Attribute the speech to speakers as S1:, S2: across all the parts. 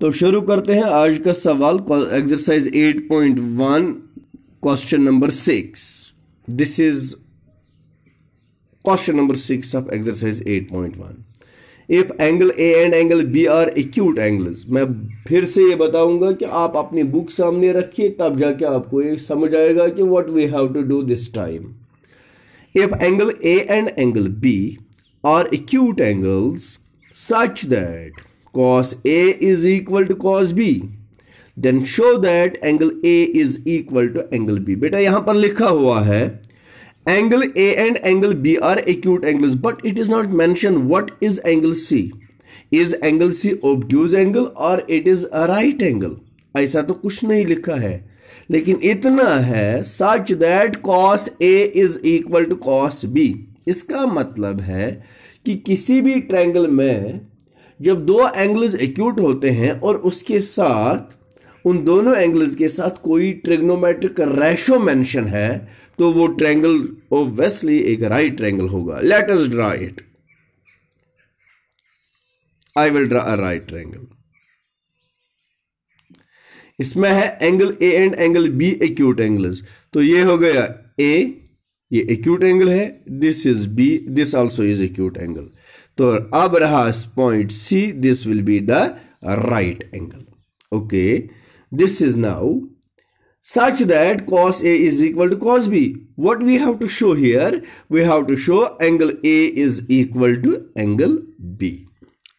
S1: तो शुरू करते हैं आज का सवाल exercise 8.1 question number six this is question number six of exercise 8.1 if angle A and angle B are acute angles मैं फिर से ये बताऊंगा कि आप अपनी बुक सामने रखिए तब जाके आपको ये समझ आएगा कि what we have to do this time if angle A and angle B are acute angles such that cos A is equal to cos B then show that angle A is equal to angle B बेटा यहां पर लिखा हुआ है angle A and angle B are acute angle but it is not mention what is angle C is angle C obtuse angle और it is a right angle ऐसा तो कुछ नहीं लिखा है लेकिन इतना है such that cos A is equal to cos B इसका मतलब है कि किसी भी ट्रैंगल में जब दो एंगल्स एक्यूट होते हैं और उसके साथ उन दोनों एंगल्स के साथ कोई ट्रिग्नोमेट्रिक रेशो मेंशन है तो वो ट्रैंगल ओब्वियसली एक राइट ट्रैंगल होगा let us draw it I will draw a right triangle इसमें है angle A and angle B acute angles तो ये हो गया ए ये एक्यूट एंगल है this is B this also is acute angle तो अब रहा point C this will be the right angle okay this is now such that cos A is equal to cos B what we have to show here we have to show angle A is equal to angle B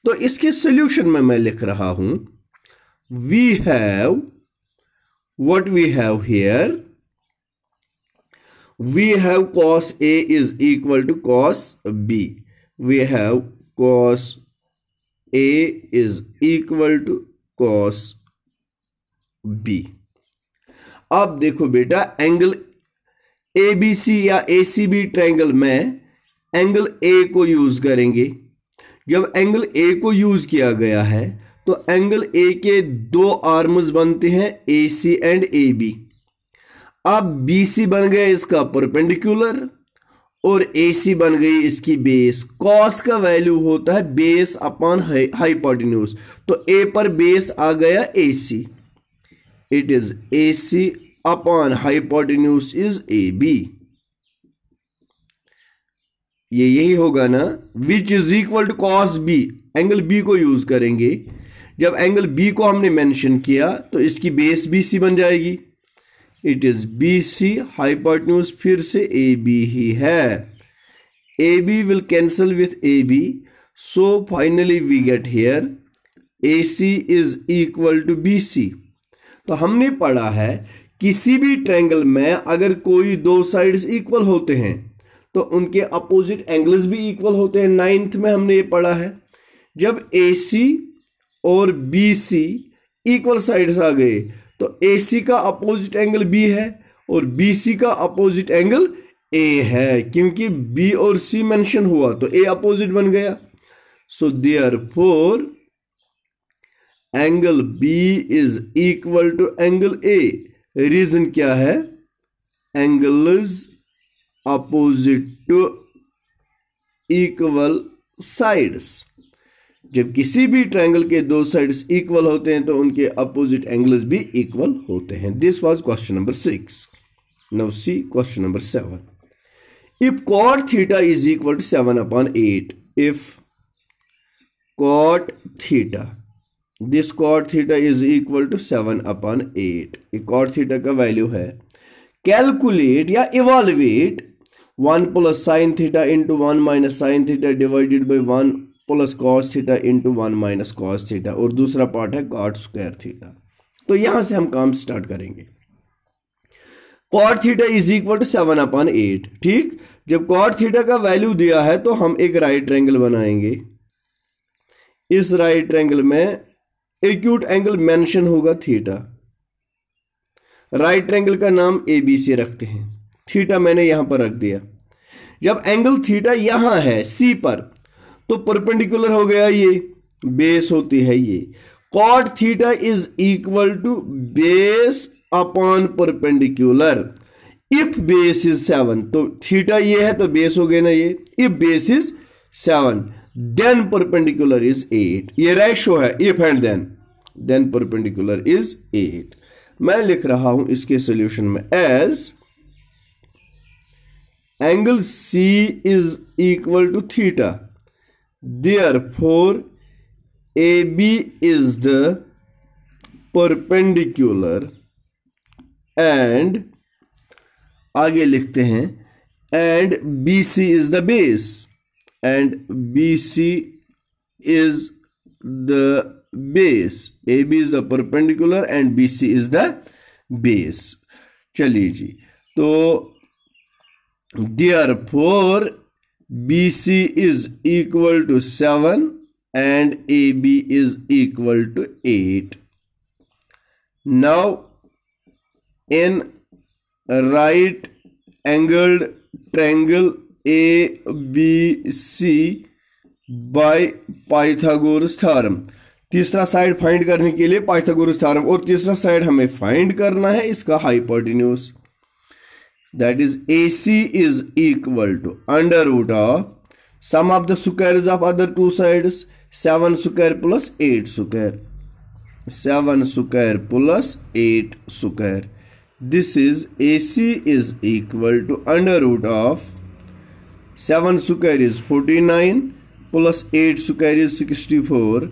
S1: तो इसके solution में मैं लिख रहा हूं we have what we have here we have cos A is equal to cos B we have cos A is equal to cos B. अब देखो बेटा एंगल ए बी सी या ए सी बी ट्रैंगल में angle A को use करेंगे जब angle A को use किया गया है तो एंगल ए के दो आर्म्स बनते हैं A C and A B अब बी सी बन गया इसका परपेंडिकुलर और ए सी बन गई इसकी बेस कॉस का वैल्यू होता है बेस अपॉन हाइपोटिन्यूज तो ए पर बेस आ गया A C it is A C upon hypotenuse is A B ये यही होगा ना which is equal to cos B angle B को यूज करेंगे जब एंगल बी को हमने मेंशन किया तो इसकी बेस बी सी बन जाएगी it is B C hypotenuse फिर से ए बी ही है A B will cancel with A B so finally we get here A C is equal to B C तो हमने पढ़ा है किसी भी ट्रैंगल में अगर कोई दो साइड्स इक्वल होते हैं तो उनके अपोजिट एंगल्स भी इक्वल होते हैं नाइन्थ में हमने ये पढ़ा है जब ए सी और बी सी इक्वल साइड्स आ गए तो ए सी का अपोजिट एंगल बी है और बी सी का अपोजिट एंगल ए है क्योंकि बी और सी मेंशन हुआ तो ए अपोजिट बन गया so therefore angle B is equal to angle A reason क्या है angle is opposite to equal sides जब किसी भी ट्रायंगल के दो साइड्स इक्वल होते हैं तो उनके अपोजिट एंगल्स भी इक्वल होते हैं this was question number six now see question number seven if cot theta is equal to seven upon eight if cot theta this cot theta is equal to seven upon eight cot theta का value है calculate या evaluate one plus sine theta into one minus sine theta divided by one plus cos theta into one minus cos theta और दूसरा part है cot square theta तो यहां से हम काम स्टार्ट करेंगे cot theta is equal to seven upon eight ठीक जब कॉट थीटा का वैल्यू दिया है तो हम एक राइट एंगल बनाएंगे इस राइट एंगल में एक्यूट एंगल मेंशन होगा थीटा राइट एंगल का नाम ए बी सी रखते हैं थीटा मैंने यहां पर रख दिया जब एंगल थीटा यहां है सी पर तो परपेंडिकुलर हो गया ये बेस होती है ये cot theta is equal to base upon perpendicular if base is seven तो थीटा ये है तो बेस हो गया ना ये if base is seven then perpendicular is eight ये रेशो है if and then then perpendicular is eight मैं लिख रहा हूं इसके सोल्यूशन में as angle C is equal to theta for A B is the perpendicular and आगे लिखते हैं and B C is the base and B C is the base A B is the perpendicular and B C is the base चलिए जी तो therefore BC is equal to 7 and AB is equal to 8. Now in right angled triangle ABC by Pythagoras theorem तीसरा side find करने के लिए Pythagoras theorem और तीसरा side हमें फाइंड करना है इसका hypotenuse that is AC is equal to under root of sum of the squares of other two sides 7 square plus 8 square 7 square plus 8 square this is AC is equal to under root of 7 square is 49 plus 8 square is 64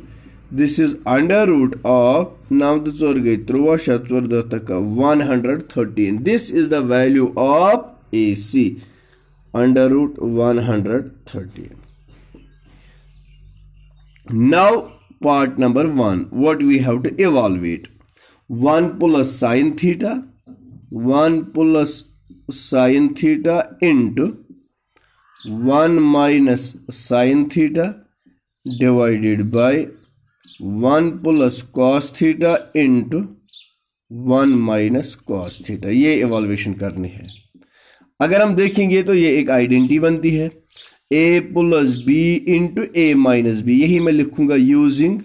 S1: this is under root of now the Zorgaitruvashatsvardhataka 113. This is the value of AC under root 113. Now part number 1 what we have to evaluate 1 plus sine theta 1 plus sine theta into 1 minus sine theta divided by one plus cos theta into one minus cos theta ये evaluation करनी है अगर हम देखेंगे तो ये एक identity बनती है A plus B into A minus B यही मैं लिखूंगा using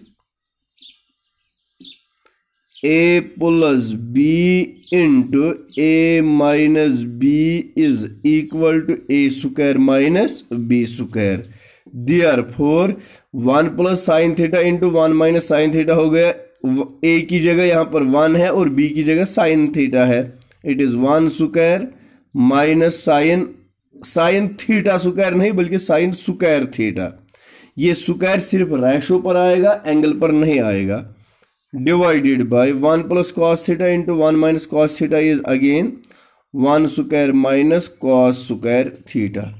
S1: A plus B into A minus B is equal to A square minus B square therefore one plus sine theta into one minus sine theta हो गया ए की जगह यहां पर one है और बी की जगह साइन थीटा है it is one square minus sine sine theta square नहीं बल्कि साइन स्क्वायर थीटा ये स्क्वायर सिर्फ रेशो पर आएगा एंगल पर नहीं आएगा divided by one plus cos theta into one minus cos theta is again one square minus cos square theta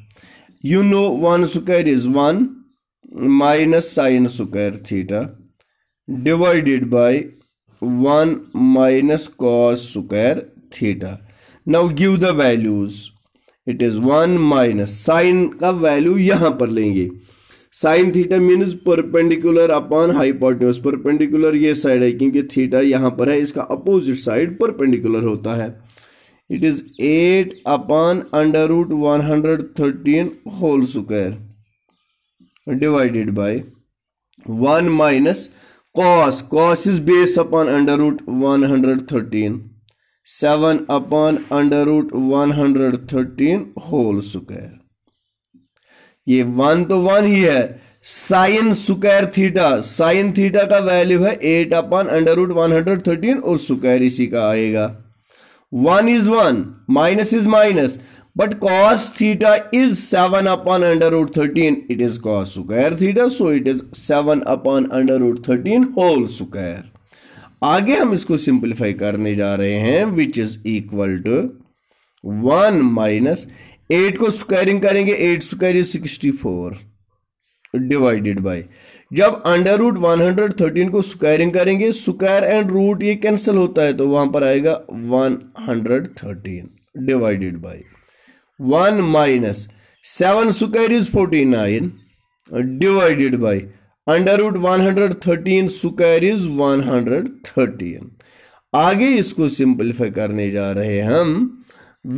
S1: you know one square is one minus sine square theta divided by one minus cos square theta now give the values it is one minus sine का value यहां पर लेंगे sine theta means perpendicular upon hypotenuse perpendicular ये side है क्योंकि theta यहां पर है इसका अपोजिट साइड परपेंडिकुलर होता है it is eight upon under root one hundred thirteen whole square divided by one minus cos cos is base upon under root one hundred thirteen seven upon under root one hundred thirteen whole square ये one तो one ही है sine square theta sine theta का value है eight upon under root one hundred thirteen और square इसी का आएगा one is one minus is minus but cos theta is seven upon under root thirteen it is cos square theta so it is seven upon under root thirteen whole square आगे हम इसको simplify करने जा रहे हैं which is equal to one minus eight को squaring करेंगे eight square is sixty four divided by जब under root one hundred thirteen को स्क्वायरिंग करेंगे स्क्वायर एंड रूट ये कैंसिल होता है तो वहां पर आएगा one hundred thirteen divided by one minus seven square is forty nine divided by under root one hundred thirteen square is one hundred thirteen आगे इसको सिंपलीफाई करने जा रहे हैं हम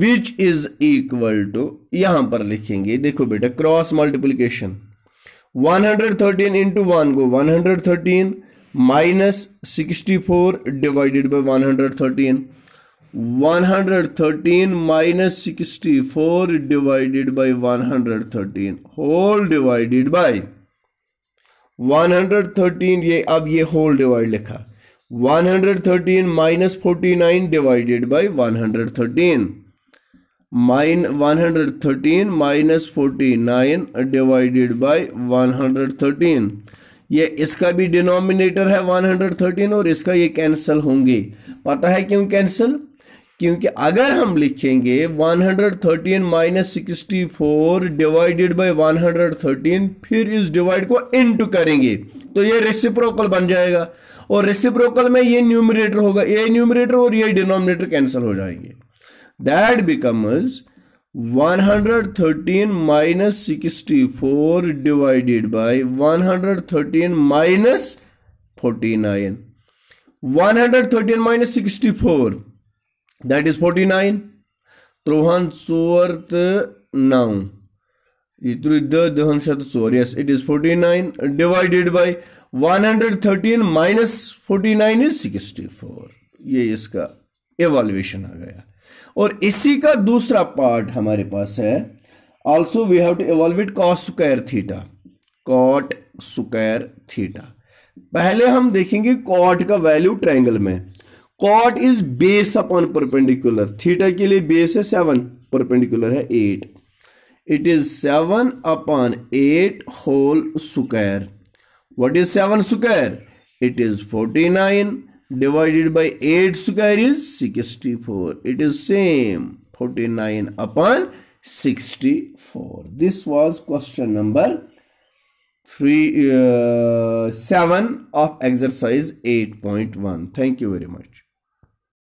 S1: विच इज इक्वल टू यहां पर लिखेंगे देखो बेटा क्रॉस मल्टीप्लीकेशन 113 इंटू वन को 113 minus 64 divided by 113 113 minus 64 divided by 113 whole divided by 113 ये अब ये होल डिवाइड लिखा 113 minus 49 divided by 113 mine one hundred thirteen minus forty nine divided by one hundred thirteen ये इसका भी डिनोमिनेटर है one hundred thirteen और इसका ये कैंसिल होंगे पता है क्यों कैंसिल क्योंकि अगर हम लिखेंगे one hundred thirteen minus sixty four divided by one hundred thirteen फिर इस डिवाइड को इंटू करेंगे तो ये रेसिप्रोकल बन जाएगा और रेसिप्रोकल में ये न्यूमिनेटर होगा ये न्यूमिनेटर और ये डिनोमिनेटर कैंसिल हो जाएंगे that becomes 113 minus 64 divided by 113 minus 49 113 minus 64 that is 49 nine त्रुवन चोर तो नौ दह दहन शत चोर yes it is 49 divided by 113 minus 49 is 64 ये इसका एवॉल्यूशन आ गया और इसी का दूसरा पार्ट हमारे पास है also we have to evolve it cos square theta cot square theta पहले हम देखेंगे कॉट का वैल्यू ट्रायंगल में cot is base upon perpendicular theta के लिए बेस है सेवन परपेंडिकुलर है eight it is seven upon eight whole square what is seven square it is forty nine divided by 8 square is 64. It is same 49 upon 64. This was question number 3 uh, 7 of exercise 8.1. Thank you very much.